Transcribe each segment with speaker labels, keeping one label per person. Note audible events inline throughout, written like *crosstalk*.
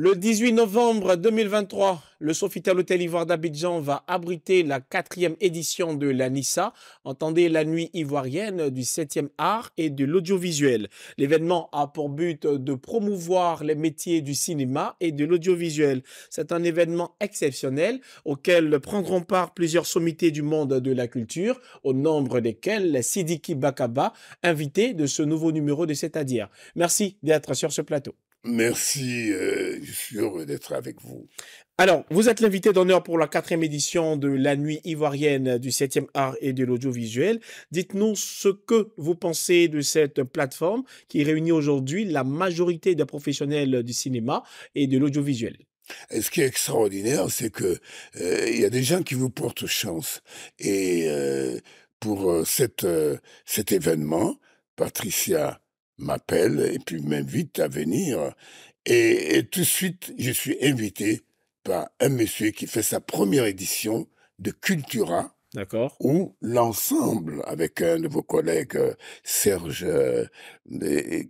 Speaker 1: Le 18 novembre 2023, le Sofitel Hôtel Ivoire d'Abidjan va abriter la quatrième édition de la NISA. Entendez la nuit ivoirienne du 7e art et de l'audiovisuel. L'événement a pour but de promouvoir les métiers du cinéma et de l'audiovisuel. C'est un événement exceptionnel auquel prendront part plusieurs sommités du monde de la culture, au nombre desquels Sidiki Bakaba, invité de ce nouveau numéro de C'est-à-dire. Merci d'être sur ce plateau.
Speaker 2: Merci, je suis heureux d'être avec vous.
Speaker 1: Alors, vous êtes l'invité d'honneur pour la quatrième édition de la Nuit ivoirienne du 7e art et de l'audiovisuel. Dites-nous ce que vous pensez de cette plateforme qui réunit aujourd'hui la majorité des professionnels du cinéma et de l'audiovisuel. ce qui est extraordinaire, c'est que euh, il y a des gens qui vous
Speaker 2: portent chance. Et euh, pour euh, cet événement, Patricia m'appelle et puis m'invite à venir. Et, tout de suite, je suis invité par un monsieur qui fait sa première édition de Cultura.
Speaker 1: D'accord. Où
Speaker 2: l'ensemble, avec un de vos collègues, euh, Serge, euh,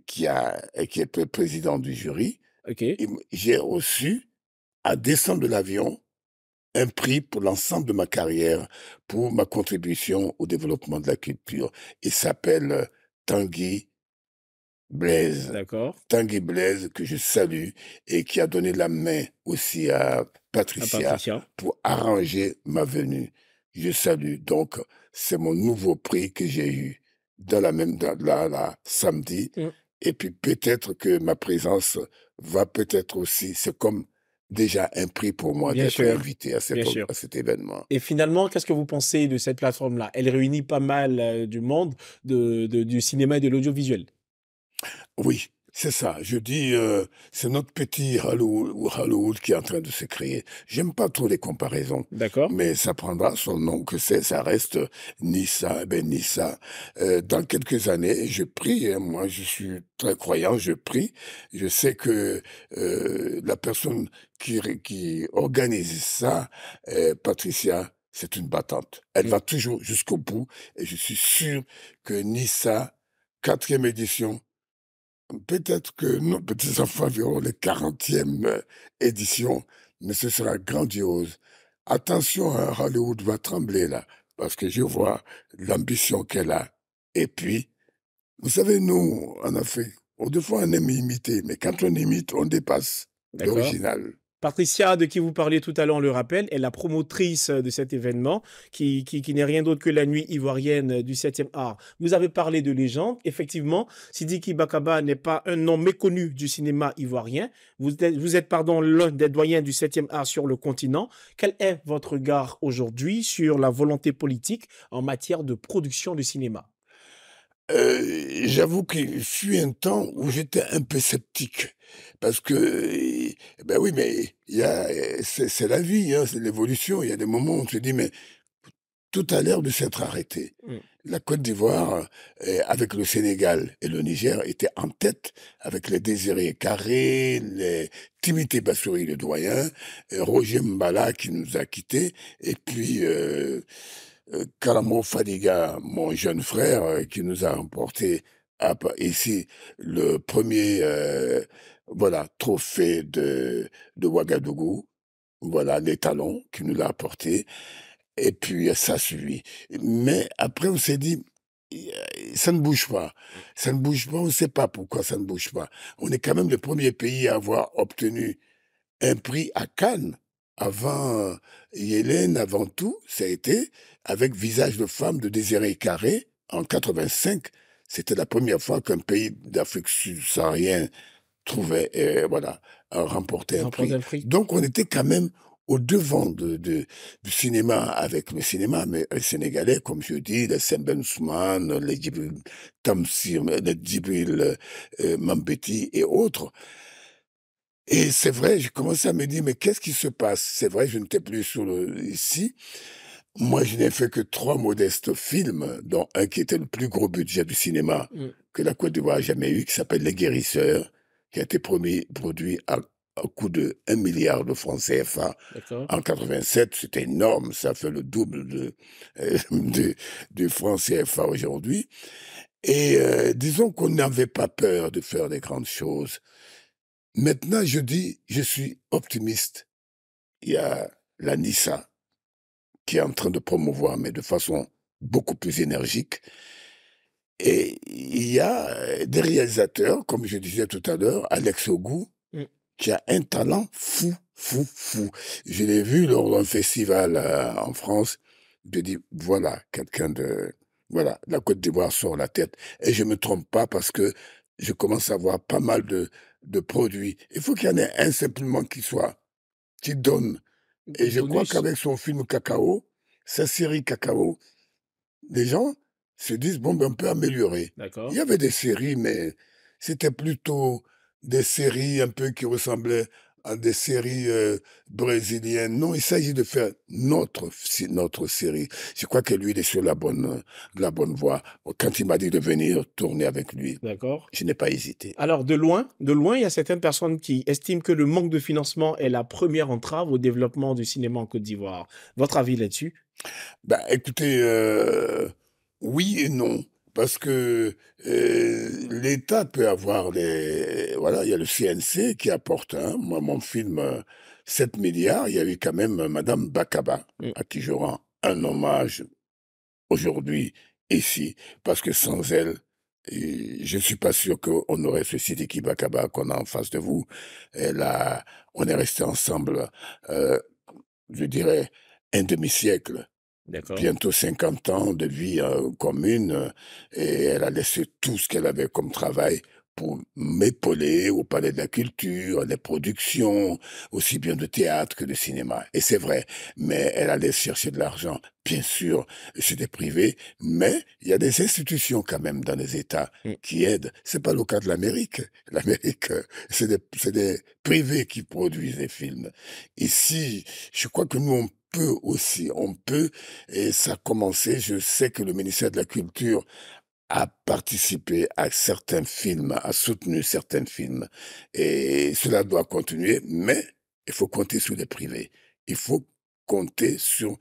Speaker 2: qui, a, qui est président du jury, j'ai reçu, à descendre de l'avion, un prix pour l'ensemble de ma carrière, pour ma contribution au développement de la culture. Il s'appelle euh, Tanguy Blaise, D'accord. Tanguy Blaise, que je salue et qui a donné la main aussi à Patricia, pour arranger ma venue. Je salue. Donc, c'est mon nouveau prix que j'ai eu dans la même date là, samedi. Mm. Et puis, peut-être que ma présence va peut-être aussi, c'est comme déjà un prix pour moi d'être invité à, cet événement.
Speaker 1: Et finalement, qu'est-ce que vous pensez de cette plateforme-là Elle réunit pas mal euh, du monde du cinéma et de l'audiovisuel. Oui, c'est ça. Je dis, euh, c'est notre
Speaker 2: petit halloween qui est en train de se créer. J'aime pas trop les comparaisons. D'accord. Mais ça prendra son nom que c'est. Ça reste Nissa. Ben Nissa. Euh, dans quelques années, je prie. Hein, moi, je suis très croyant. Je prie. Je sais que euh, la personne qui, qui organise ça, euh, Patricia, c'est une battante. Elle mm. va toujours jusqu'au bout. Et je suis sûr que Nissa, quatrième édition, Peut-être que nos petits-enfants verront la 40e édition, mais ce sera grandiose. Attention, hein, Hollywood va trembler là, parce que je vois l'ambition qu'elle a. Et puis, vous savez, nous, en Afrique, fois, on aime imiter, mais quand on imite, on dépasse
Speaker 1: l'original. Patricia, de qui vous parliez tout à l'heure, le rappelle, est la promotrice euh, de cet événement, qui, qui, n'est rien d'autre que la nuit ivoirienne euh, du 7e art. Vous avez parlé de légende. Effectivement, Sidiki Bakaba n'est pas un nom méconnu du cinéma ivoirien. Vous êtes, vous pardon, l'un des doyens du 7e art sur le continent. Quel est votre regard aujourd'hui sur la volonté politique en matière de production du cinéma euh, j'avoue qu'il fut un temps où j'étais un peu sceptique. Parce que,
Speaker 2: eh ben oui, mais c'est la vie, hein, c'est l'évolution. Il y a des moments où on se dit, mais tout a l'air de s'être arrêté. Mmh. La Côte d'Ivoire, euh, avec le Sénégal et le Niger, était en tête avec les Désirés Carré, les Timité Bassouri, le doyen, euh, Roger Mbala qui nous a quittés, et puis... Calamo euh, Fadiga, mon jeune frère, euh, qui nous a remporté ici le premier euh, voilà, trophée de, de Ouagadougou. Voilà, les talons qui nous l'a apporté. Et puis, ça suit. Mais après, on s'est dit, ça ne bouge pas. Ça ne bouge pas, on ne sait pas pourquoi ça ne bouge pas. On est quand même le premier pays à avoir obtenu un prix à Cannes avant euh, Yélène, avant tout, ça a été avec Visage de femme de Désiré Carré en 85. C'était la première fois qu'un pays d'Afrique subsaharienne trouvait, euh, voilà, remportait un prix. prix. Donc on était quand même au devant de, du cinéma avec le cinéma mais sénégalais comme je dis les Semben les Djibril Tamsir euh, Mambeti et autres et c'est vrai, je commençais à me dire, mais qu'est-ce qui se passe C'est vrai, je n'étais plus sur le, ici. Moi, je n'ai fait que trois modestes films, dont un qui était le plus gros budget du cinéma mm. que la Côte d'Ivoire a jamais eu, qui s'appelle Les Guérisseurs, qui a été produit à, coût de 1 milliard de francs CFA en 87. C'était énorme, ça fait le double de, euh, franc de, CFA aujourd'hui. Et euh, disons qu'on n'avait pas peur de faire des grandes choses. Maintenant, je dis, je suis optimiste. Il y a la NISA qui est en train de promouvoir, mais de façon beaucoup plus énergique. Et il y a des réalisateurs, comme je disais tout à l'heure, Alex Ogou, mm. qui a un talent fou, fou, fou. Je l'ai vu lors d'un festival euh, en France. Je dis, voilà, quelqu'un de... Voilà, la Côte d'Ivoire sort la tête. Et je me trompe pas parce que je commence à voir pas mal de de produits. Il faut qu'il y en ait un simplement qui soit, qui donne. Et je crois qu'avec son film Cacao, sa série Cacao, les gens se disent, bon, ben, on peut améliorer. Il y avait des séries, mais c'était plutôt des séries un peu qui ressemblaient à des séries euh, brésiliennes. Non, il s'agit de faire notre notre série. Je crois que lui, il est sur la bonne la bonne voie. Quand il m'a dit de venir tourner avec lui, d'accord, je n'ai pas hésité.
Speaker 1: Alors de loin, de loin, il y a certaines personnes qui estiment que le manque de financement est la première entrave au développement du cinéma en Côte d'Ivoire. Votre avis là-dessus ben, écoutez, euh, oui et non parce que
Speaker 2: euh, l'État peut avoir les... Voilà, il y a le CNC qui apporte, hein. moi, mon film 7 euh, milliards, il y avait quand même euh, Madame Bacaba, mm. à qui je rends un hommage aujourd'hui, ici, parce que sans elle, je ne suis pas sûr qu'on aurait ce Sidiki Bacaba qu'on a en face de vous. elle là, on est resté ensemble, je dirais, un demi-siècle bientôt 50 ans de vie en euh, commune, euh, et elle a laissé tout ce qu'elle avait comme travail pour m'épauler au Palais de la Culture, des productions, aussi bien de théâtre que de cinéma. Et c'est vrai, mais elle allait chercher de l'argent. Bien sûr, c'était privé, mais il y a des institutions quand même dans les États mm. qui aident. C'est pas le cas de l'Amérique. *laughs* L'Amérique, c'est des, des privés qui produisent des films. Ici, je crois que nous, on peut aussi, on peut, et ça a commencé, je sais que le ministère de la Culture a participé à certains films, a soutenu certains films. Et cela doit continuer, mais il faut compter sur les privés. Il faut compter sur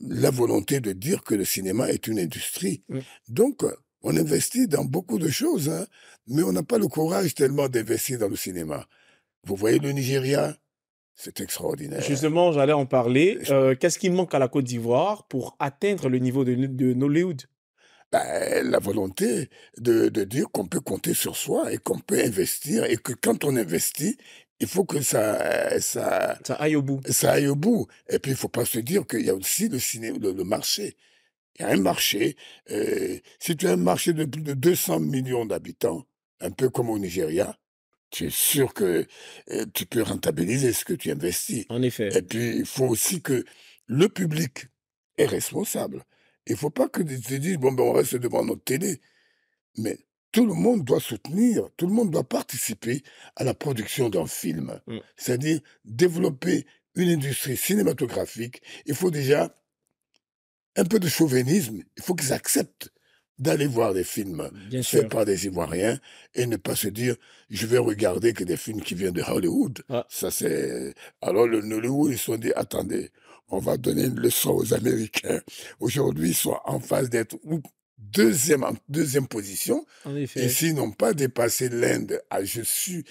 Speaker 2: la volonté de dire que le cinéma est une industrie. Donc, on investit dans beaucoup de choses, hein, mais on n'a pas le courage tellement d'investir dans le cinéma. Vous voyez le Nigeria C'est extraordinaire.
Speaker 1: Justement, j'allais en parler. Euh, qu'est-ce qui manque à la Côte d'Ivoire pour atteindre le niveau de Nollywood ben, la volonté de,
Speaker 2: dire qu'on peut compter sur soi et qu'on peut investir et que quand on investit, il faut que ça, ça, ça aille au bout. Ça aille au bout. Et puis, il faut pas se dire qu'il y a aussi le, le, marché. Il y a un marché. Euh, si tu as un marché de plus de 200 millions d'habitants, un peu comme au Nigeria, tu es sûr que euh, tu peux rentabiliser ce que tu investis. En effet. Et puis, il faut aussi que le public est responsable. Il ne faut pas que tu te bon, ben, on reste devant notre télé. Mais tout le monde doit soutenir, tout le monde doit participer à la production d'un film. Mm. C'est-à-dire développer une industrie cinématographique. Il faut déjà un peu de chauvinisme. Il faut qu'ils acceptent d'aller voir des films faits par des Ivoiriens et ne pas se dire je vais regarder que des films qui viennent de Hollywood. Ah. Ça c'est alors le Hollywood ils se sont dit attendez on va donner une leçon aux Américains. Aujourd'hui, ils sont en phase d'être deuxième, en deuxième position. Et s'ils n'ont pas dépassé l'Inde à je suis.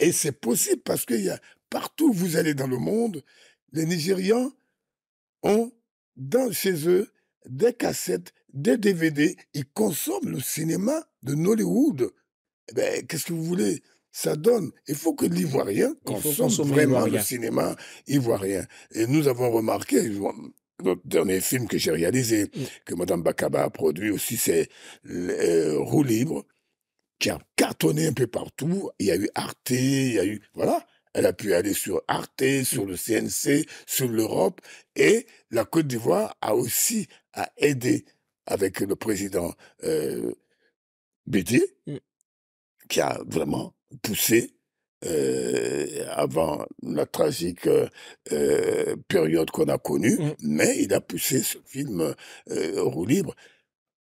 Speaker 2: Et c'est possible parce que y partout où vous allez dans le monde, les Nigérians ont dans chez eux des cassettes, des DVD. Ils consomment le cinéma de Nollywood. Eh ben, qu'est-ce que vous voulez ça donne. Il faut que l'Ivoirien consomme vraiment le cinéma ivoirien. Et nous avons remarqué, notre dernier film que j'ai réalisé, mm. que Madame Bakaba a produit aussi, c'est euh, Roue libre, qui a cartonné un peu partout. Il y a eu Arte, il y a eu. Voilà. Elle a pu aller sur Arte, sur mm. le CNC, sur l'Europe. Et la Côte d'Ivoire a aussi a aidé avec le président euh, mm. qui a vraiment poussé euh, avant la tragique euh, euh, période qu'on a connue, mmh. mais il a poussé ce film euh, roue libre.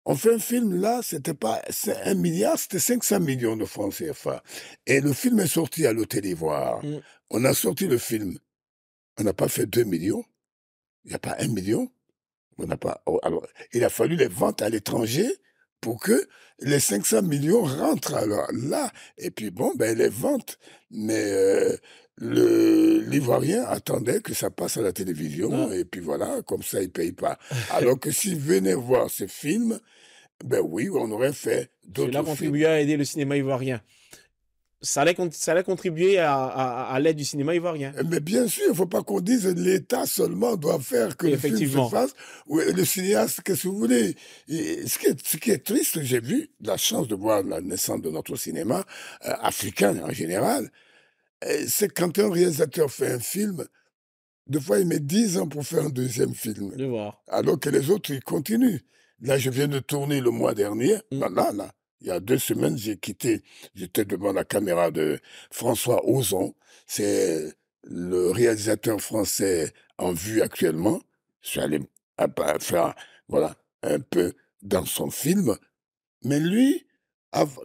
Speaker 2: On fait un film là, c'était pas un milliard, c'était 500 millions de francs CFA. Et le film est sorti à l'Hôtel Ivoire. Mmh. On a sorti le film. On n'a pas fait 2 millions. Il n'y a pas 1 million. On pas. Oh, alors, il a fallu les ventes à l'étranger pour que les 500 millions rentrent alors là. Et puis bon, ben les ventes, mais euh, l'ivoirien attendait que ça passe à la télévision ah. et puis voilà, comme ça il paye pas. *laughs* alors que s'il venait voir ce film, ben oui, on aurait fait d'autres. Cela contribué
Speaker 1: à aider le cinéma ivoirien ça allait, contribuer à, l'aide du cinéma ivoirien.
Speaker 2: Eh, mais bien sûr, il ne faut pas qu'on dise l'État seulement doit faire que le film se fasse. Oui, le cinéaste, qu'est-ce que vous voulez ce, qui est, triste, j'ai vu la chance de voir la naissance de notre cinéma, euh, africain en général, euh, c'est quand un réalisateur fait un film, deux fois il met 10 ans pour faire un deuxième film. De voir. Alors que les autres, ils continuent. Là, je viens de tourner le mois dernier, mm. là, là, là il y a deux semaines, j'ai quitté, j'étais devant la caméra de François Ozon. C'est le réalisateur français en vue actuellement. Je suis allé faire, voilà, un peu dans son film. Mais lui,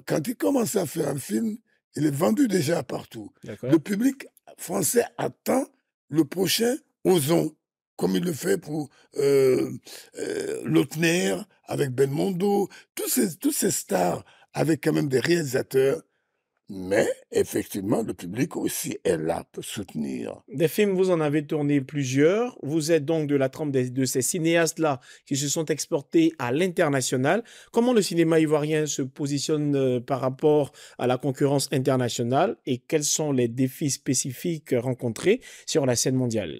Speaker 2: quand il commence à faire un film, il est vendu déjà partout. Le public français attend le prochain Ozon comme il le fait pour euh, euh Lautner avec Belmondo, tous ces, tous ces stars avec quand même des réalisateurs. Mais effectivement, le public aussi est là pour soutenir.
Speaker 1: Des films, vous en avez tourné plusieurs. Vous êtes donc de la trempe de ces cinéastes-là qui se sont exportés à l'international. Comment le cinéma ivoirien se positionne euh, par rapport à la concurrence internationale et quels sont les défis spécifiques rencontrés sur la scène mondiale